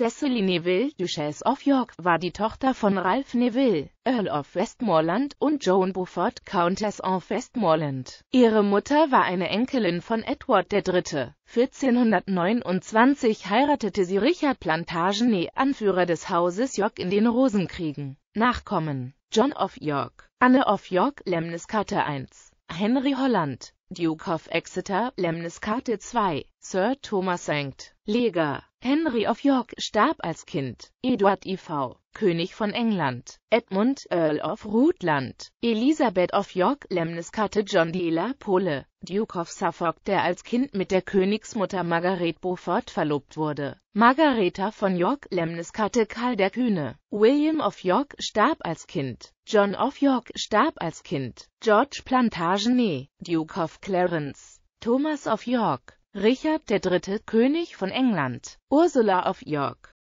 Cecily Neville, Duchess of York, war die Tochter von Ralph Neville, Earl of Westmoreland, und Joan Beaufort, Countess of Westmoreland. Ihre Mutter war eine Enkelin von Edward III. 1429 heiratete sie Richard Plantagenet, Anführer des Hauses York in den Rosenkriegen. Nachkommen John of York, Anne of York, Lemniskate I, Henry Holland, Duke of Exeter, Lemniskate II, Sir Thomas Sankt, Leger, Henry of York starb als Kind. Eduard IV., König von England, Edmund, Earl of Rutland, Elisabeth of York, Lemniskate John de la Pole, Duke of Suffolk, der als Kind mit der Königsmutter Margaret Beaufort verlobt wurde, Margareta von York, Lemniskate Karl der Kühne, William of York starb als Kind, John of York starb als Kind, George Plantagenet, Duke of Clarence, Thomas of York, Richard III., König von England, Ursula of York